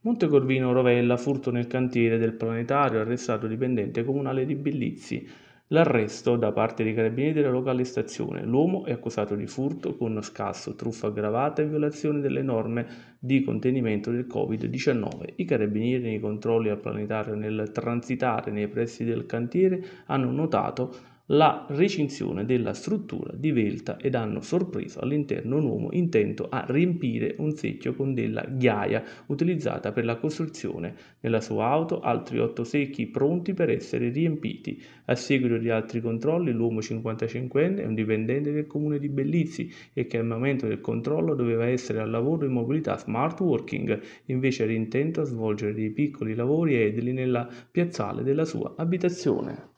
Montecorvino Rovella, furto nel cantiere del planetario, arrestato dipendente comunale di Bellizzi. L'arresto da parte dei carabinieri della locale stazione. L'uomo è accusato di furto con scasso, truffa aggravata e violazione delle norme di contenimento del Covid-19. I carabinieri nei controlli al planetario nel transitare nei pressi del cantiere hanno notato la recinzione della struttura di Velta ed hanno sorpreso all'interno un uomo intento a riempire un secchio con della ghiaia utilizzata per la costruzione. Nella sua auto altri otto secchi pronti per essere riempiti. A seguito di altri controlli l'uomo 55enne è un dipendente del comune di Bellizzi e che al momento del controllo doveva essere al lavoro in mobilità smart working, invece era intento a svolgere dei piccoli lavori edili nella piazzale della sua abitazione.